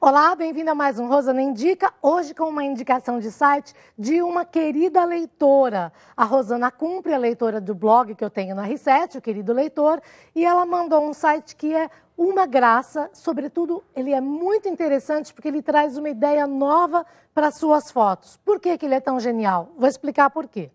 Olá, bem-vindo a mais um Rosana Indica, hoje com uma indicação de site de uma querida leitora. A Rosana Cumpre, a leitora do blog que eu tenho na R7, o querido leitor, e ela mandou um site que é uma graça, sobretudo ele é muito interessante porque ele traz uma ideia nova para suas fotos. Por que, que ele é tão genial? Vou explicar por quê.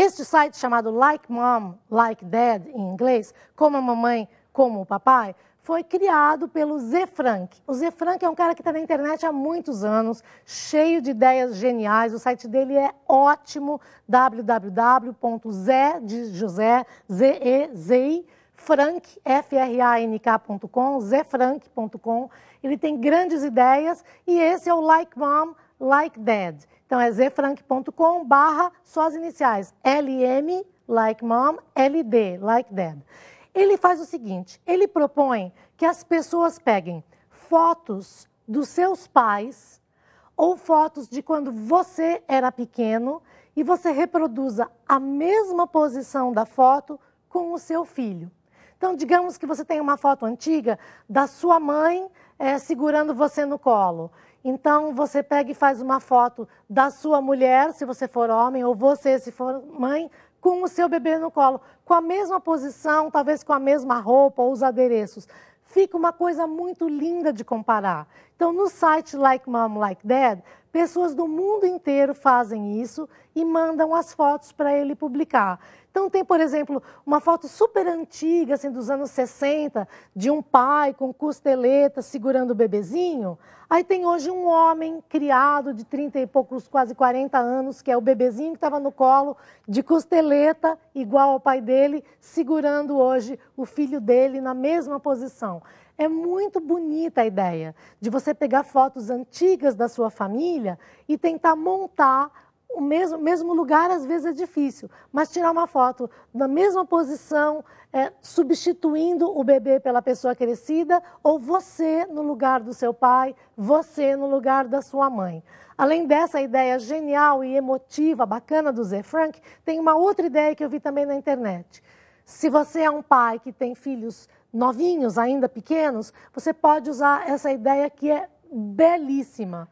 Este site chamado Like Mom, Like Dad em inglês, como a mamãe, como o papai, foi criado pelo Zé Frank. O Zé Frank é um cara que está na internet há muitos anos, cheio de ideias geniais. O site dele é ótimo, www.zé de José, Z E Z Frank, F-R-A-N-K.com, zefrank.com. Ele tem grandes ideias e esse é o Like Mom, Like Dad. Então é zfrank.com barra só as iniciais, LM, like mom, LD, like dad. Ele faz o seguinte, ele propõe que as pessoas peguem fotos dos seus pais ou fotos de quando você era pequeno e você reproduza a mesma posição da foto com o seu filho. Então, digamos que você tem uma foto antiga da sua mãe é, segurando você no colo. Então, você pega e faz uma foto da sua mulher, se você for homem, ou você, se for mãe, com o seu bebê no colo, com a mesma posição, talvez com a mesma roupa ou os adereços. Fica uma coisa muito linda de comparar. Então, no site Like Mom, Like Dad, pessoas do mundo inteiro fazem isso e mandam as fotos para ele publicar. Então, tem, por exemplo, uma foto super antiga, assim, dos anos 60, de um pai com costeleta segurando o bebezinho. Aí tem hoje um homem criado de 30 e poucos, quase 40 anos, que é o bebezinho que estava no colo, de costeleta, igual ao pai dele, segurando hoje o filho dele na mesma posição. É muito bonita a ideia de você pegar fotos antigas da sua família e tentar montar o mesmo, mesmo lugar, às vezes é difícil, mas tirar uma foto na mesma posição, é, substituindo o bebê pela pessoa crescida, ou você no lugar do seu pai, você no lugar da sua mãe. Além dessa ideia genial e emotiva, bacana do Zé Frank, tem uma outra ideia que eu vi também na internet. Se você é um pai que tem filhos novinhos, ainda pequenos, você pode usar essa ideia que é belíssima.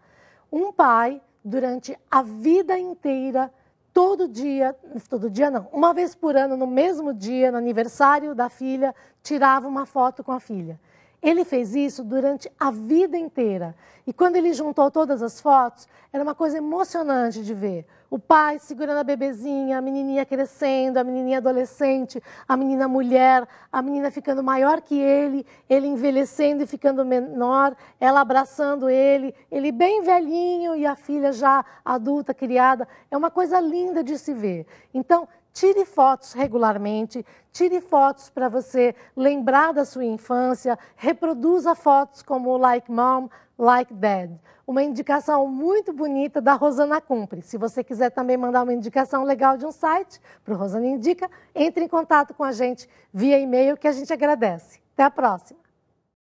Um pai, durante a vida inteira, todo dia, todo dia não, uma vez por ano, no mesmo dia, no aniversário da filha, tirava uma foto com a filha. Ele fez isso durante a vida inteira. E quando ele juntou todas as fotos, era uma coisa emocionante de ver. O pai segurando a bebezinha, a menininha crescendo, a menininha adolescente, a menina mulher, a menina ficando maior que ele, ele envelhecendo e ficando menor, ela abraçando ele, ele bem velhinho e a filha já adulta, criada. É uma coisa linda de se ver. Então, Tire fotos regularmente, tire fotos para você lembrar da sua infância, reproduza fotos como Like Mom, Like Dad. Uma indicação muito bonita da Rosana Cumpre. Se você quiser também mandar uma indicação legal de um site para o Rosana Indica, entre em contato com a gente via e-mail que a gente agradece. Até a próxima!